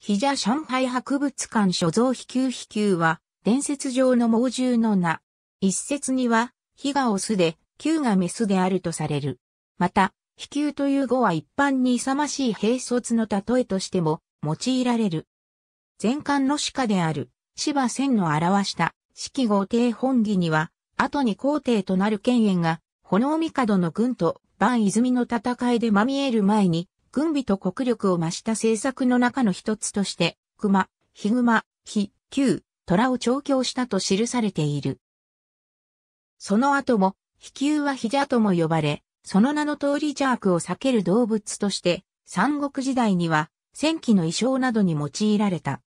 ヒジャ上海博物館所蔵飛球飛球は、伝説上の猛獣の名。一説には、ヒがオスで、球がメスであるとされる。また、飛球という語は一般に勇ましい兵卒の例えとしても、用いられる。前漢の鹿である、芝千の表した、四季豪帝本義には、後に皇帝となる権限が、炎帝の軍と、万泉の戦いでまみえる前に、軍備と国力を増した政策の中の一つとして、熊、ヒグマ、ヒ、キュウ、ラを調教したと記されている。その後も、ヒキューはヒジャとも呼ばれ、その名の通り邪悪を避ける動物として、三国時代には、戦記の衣装などに用いられた。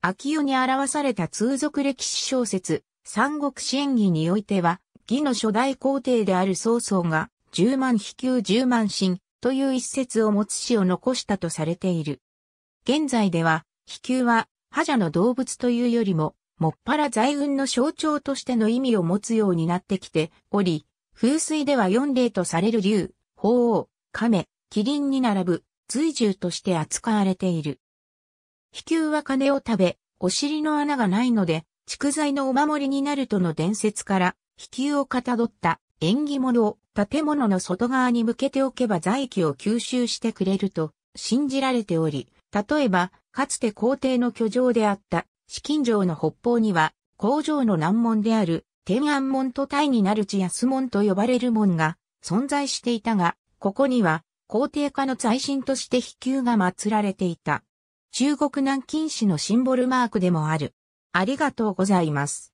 秋代に表された通俗歴史小説、三国支援儀においては、義の初代皇帝である曹操が、十万飛球十万神、という一節を持つ詩を残したとされている。現在では、飛球は、覇者の動物というよりも、もっぱら財運の象徴としての意味を持つようになってきており、風水では四霊とされる竜、鳳凰、亀、麒麟に並ぶ、随獣として扱われている。飛球は金を食べ、お尻の穴がないので、蓄財のお守りになるとの伝説から、飛球をかたどった縁起物を建物の外側に向けておけば財気を吸収してくれると信じられており、例えば、かつて皇帝の居城であった紫禁城の北方には、工場の難門である天安門と大になる地安門と呼ばれる門が存在していたが、ここには皇帝家の財神として飛球が祀られていた。中国南京市のシンボルマークでもある。ありがとうございます。